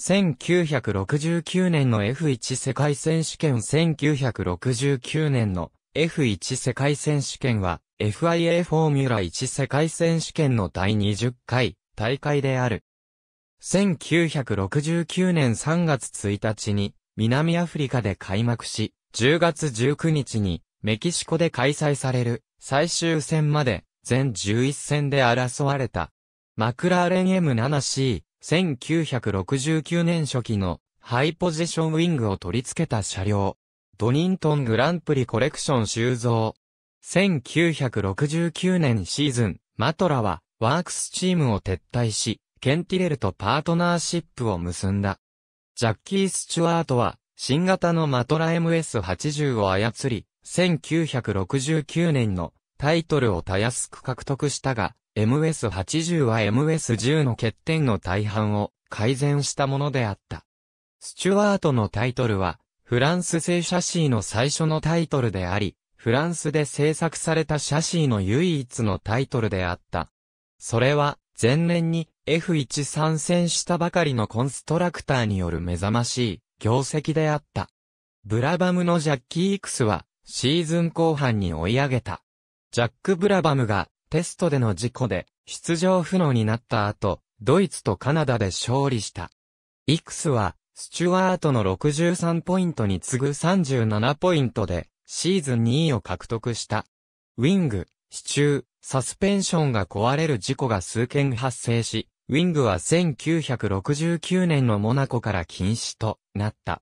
1969年の F1 世界選手権1969年の F1 世界選手権は FIA フォーミュラ1世界選手権の第20回大会である。1969年3月1日に南アフリカで開幕し、10月19日にメキシコで開催される最終戦まで全11戦で争われた。マクラーレン M7C、1969年初期のハイポジションウィングを取り付けた車両。ドニントングランプリコレクション収蔵。1969年シーズン、マトラはワークスチームを撤退し、ケンティレルとパートナーシップを結んだ。ジャッキー・スチュワートは新型のマトラ MS80 を操り、1969年のタイトルをたやすく獲得したが、MS80 は MS10 の欠点の大半を改善したものであった。スチュワートのタイトルは、フランス製シャシーの最初のタイトルであり、フランスで製作されたシャシーの唯一のタイトルであった。それは、前年に F1 参戦したばかりのコンストラクターによる目覚ましい業績であった。ブラバムのジャッキー・イクスはシーズン後半に追い上げた。ジャック・ブラバムがテストでの事故で出場不能になった後、ドイツとカナダで勝利した。イクスは、スチュワートの63ポイントに次ぐ37ポイントで、シーズン2位を獲得した。ウィング、支柱、サスペンションが壊れる事故が数件発生し、ウィングは1969年のモナコから禁止となった。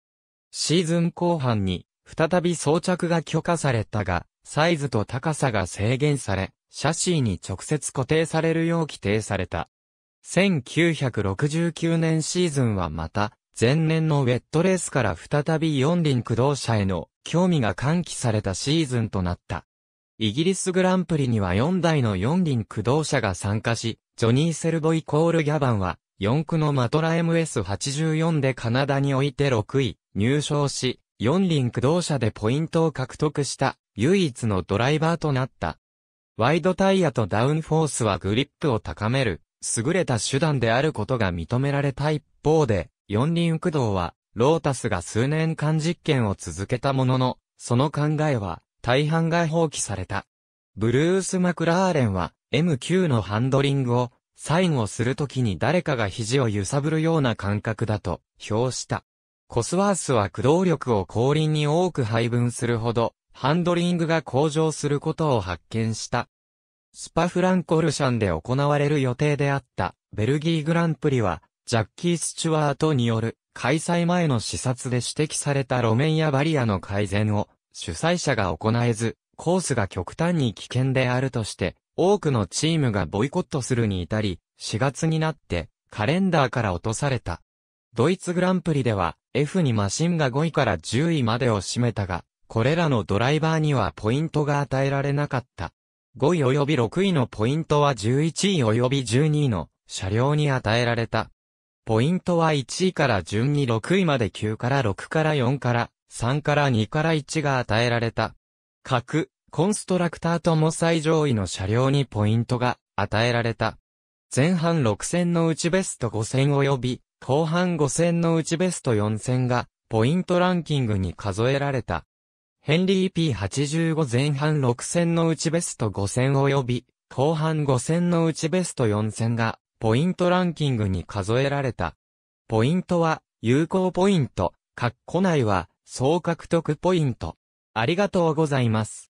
シーズン後半に再び装着が許可されたが、サイズと高さが制限され、シャシーに直接固定されるよう規定された。1969年シーズンはまた、前年のウェットレースから再び四輪駆動車への興味が喚起されたシーズンとなった。イギリスグランプリには4台の四輪駆動車が参加し、ジョニー・セルボイ・コール・ギャバンは、四区のマトラ MS84 でカナダにおいて6位、入賞し、四輪駆動車でポイントを獲得した、唯一のドライバーとなった。ワイドタイヤとダウンフォースはグリップを高める、優れた手段であることが認められた一方で、四輪駆動は、ロータスが数年間実験を続けたものの、その考えは、大半が放棄された。ブルース・マクラーレンは、M9 のハンドリングを、サインをするときに誰かが肘を揺さぶるような感覚だと、評した。コスワースは駆動力を後輪に多く配分するほど、ハンドリングが向上することを発見した。スパフランコルシャンで行われる予定であったベルギーグランプリは、ジャッキー・スチュワートによる開催前の視察で指摘された路面やバリアの改善を主催者が行えず、コースが極端に危険であるとして、多くのチームがボイコットするに至り、4月になってカレンダーから落とされた。ドイツグランプリでは f にマシンが5位から10位までを占めたが、これらのドライバーにはポイントが与えられなかった。5位及び6位のポイントは11位及び12位の車両に与えられた。ポイントは1位から順に6位まで9から6から4から3から2から1が与えられた。各、コンストラクターとも最上位の車両にポイントが与えられた。前半6戦のうちベスト5戦及び、後半5戦のうちベスト4戦が、ポイントランキングに数えられた。ヘンリー P85 前半6戦のうちベスト5戦及び、後半5戦のうちベスト4戦が、ポイントランキングに数えられた。ポイントは、有効ポイント、括弧内は、総獲得ポイント。ありがとうございます。